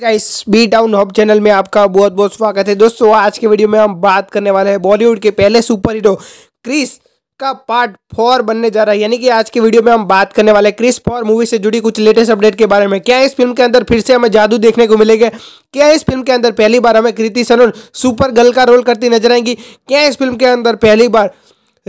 guys B town hop channel में आपका बहुत बहुत स्वागत है दोस्तों आज के वीडियो में हम बात करने वाले हैं बॉलीवुड के पहले सुपर हीरो क्रिस का पार्ट फोर बनने जा रहा है यानी कि आज के वीडियो में हम बात करने वाले हैं क्रिस फोर मूवी से जुड़ी कुछ लेटेस्ट अपडेट के बारे में क्या इस फिल्म के अंदर फिर से हमें जादू देखने को मिलेगा क्या इस फिल्म के अंदर पहली बार हमें कृति सनोन सुपर गर्ल का रोल करती नजर आएंगी क्या इस फिल्म के अंदर पहली बार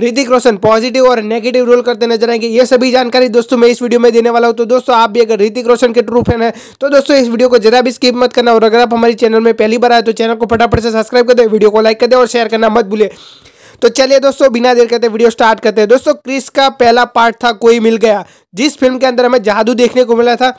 ऋतिक रोशन पॉजिटिव और नेगेटिव रोल करते नजर आएंगे ये सभी जानकारी दोस्तों मैं इस वीडियो में देने वाला हूँ तो दोस्तों आप भी अगर ऋतिक रोशन के ट्रू फैन है तो दोस्तों इस वीडियो को जरा भी स्किप मत करना और अगर आप हमारे चैनल में पहली बार आए तो चैनल को फटाफट से सब्सक्राइब कर दे वीडियो को लाइक कर दे और शेयर करना मत भूले तो चलिए दोस्तों बिना देर करते वीडियो स्टार्ट करते हैं दोस्तों क्रिस का पहला पार्ट था कोई मिल गया जिस फिल्म के अंदर हमें जादू देखने को मिला था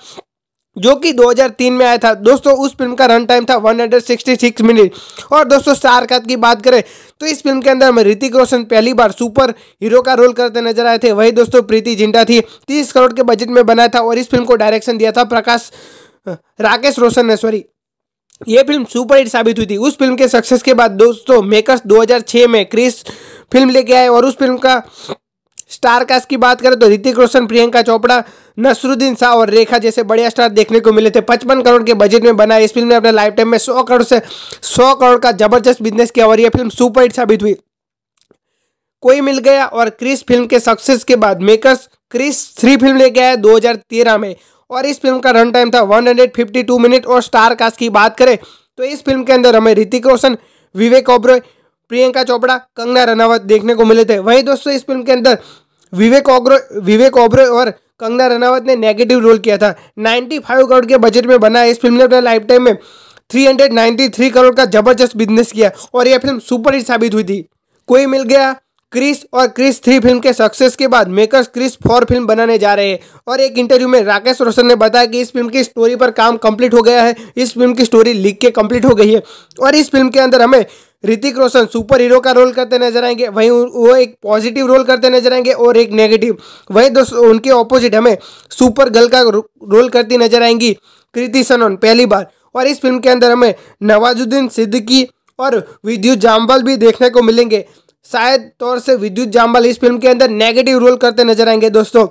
जो कि 2003 में आया था दोस्तों उस फिल्म का रन टाइम था 166 मिनट और दोस्तों स्टार स्टारकास्ट की बात करें तो इस फिल्म के अंदर ऋतिक रोशन पहली बार सुपर हीरो का रोल करते नजर आए थे वही दोस्तों प्रीति जिंटा थी 30 करोड़ के बजट में बनाया था और इस फिल्म को डायरेक्शन दिया था प्रकाश राकेश रोशन ने सॉरी ये फिल्म सुपर हिट साबित हुई थी उस फिल्म के सक्सेस के बाद दोस्तों मेकर्स 2006 में क्रिस फिल्म लेके आए और उस फिल्म का स्टार कास्ट की बात करें तो ऋतिक रोशन प्रियंका चोपड़ा नसरुद्दीन शाह और रेखा जैसे बड़े स्टार देखने को मिले थे पचपन करोड़ के बजट में बना इस फिल्म ने अपने लाइफ टाइम में सौ करोड़ से सौ करोड़ का जबरदस्त बिजनेस किया और यह फिल्म सुपरहिट साबित हुई कोई मिल गया और क्रिस फिल्म के सक्सेस के बाद मेकर्स क्रिस थ्री फिल्म लेके आया 2013 में और इस फिल्म का रन टाइम था 152 मिनट और स्टार कास्ट की बात करें तो इस फिल्म के अंदर हमें ऋतिक रोशन विवेक ओब्रोय प्रियंका चोपड़ा कंगना रनावत देखने को मिले थे वहीं दोस्तों इस फिल्म के अंदर विवेक ओग्रो विवेक ओब्रे और कंगना रनावत ने नेगेटिव रोल किया था 95 करोड़ के बजट में बना इस फिल्म ने अपने लाइफ टाइम में 393 करोड़ का जबरदस्त बिजनेस किया और यह फिल्म सुपरहिट साबित हुई थी कोई मिल गया क्रिस और क्रिस थ्री फिल्म के सक्सेस के बाद मेकर्स क्रिस फोर फिल्म बनाने जा रहे हैं और एक इंटरव्यू में राकेश रोशन ने बताया कि इस फिल्म की स्टोरी पर काम कंप्लीट हो गया है इस फिल्म की स्टोरी लिख के कंप्लीट हो गई है और इस फिल्म के अंदर हमें ऋतिक रोशन सुपर हीरो का रोल करते नजर आएंगे वहीं वो एक पॉजिटिव रोल करते नजर आएंगे और एक नेगेटिव वहीं दोस्तों उनके ऑपोजिट हमें सुपर गर्ल का रोल करती नजर आएंगी कृति सनोन पहली बार और इस फिल्म के अंदर हमें नवाजुद्दीन सिद्दीकी और विद्युत जाम्बल भी देखने को मिलेंगे शायद तौर से विद्युत जाम्बल इस फिल्म के अंदर नेगेटिव रोल करते नजर आएंगे दोस्तों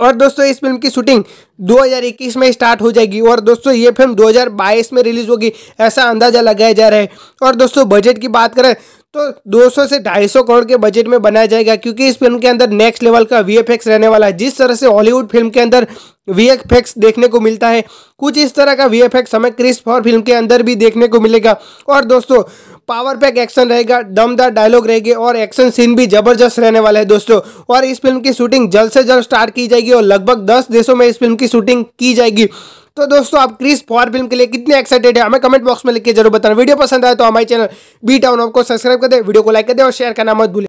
और दोस्तों इस फिल्म की शूटिंग 2021 में स्टार्ट हो जाएगी और दोस्तों ये फिल्म 2022 में रिलीज होगी ऐसा अंदाजा लगाया जा रहा है और दोस्तों बजट की बात करें तो 200 से 250 करोड़ के बजट में बनाया जाएगा क्योंकि इस फिल्म के अंदर नेक्स्ट लेवल का वीएफएक्स रहने वाला है जिस तरह से हॉलीवुड फिल्म के अंदर वीएफएक्स देखने को मिलता है कुछ इस तरह का वीएफएक्स हमें क्रिस फॉर फिल्म के अंदर भी देखने को मिलेगा और दोस्तों पावर पैक एक्शन रहेगा दमदार डायलॉग रहेगी और एक्शन सीन भी जबरदस्त रहने वाला है दोस्तों और इस फिल्म की शूटिंग जल्द से जल्द स्टार्ट की जाएगी और लगभग दस देशों में इस फिल्म की शूटिंग की जाएगी तो दोस्तों आप क्रिस फॉर फिल्म के लिए कितने एक्साइटेड है हमें कमेंट बॉक्स में लिख के जरूर बताना वीडियो पसंद आए तो हमारे चैनल बी टाउन आपको सब्सक्राइब कर दे वीडियो को लाइक कर दे और शेयर करना मत भूल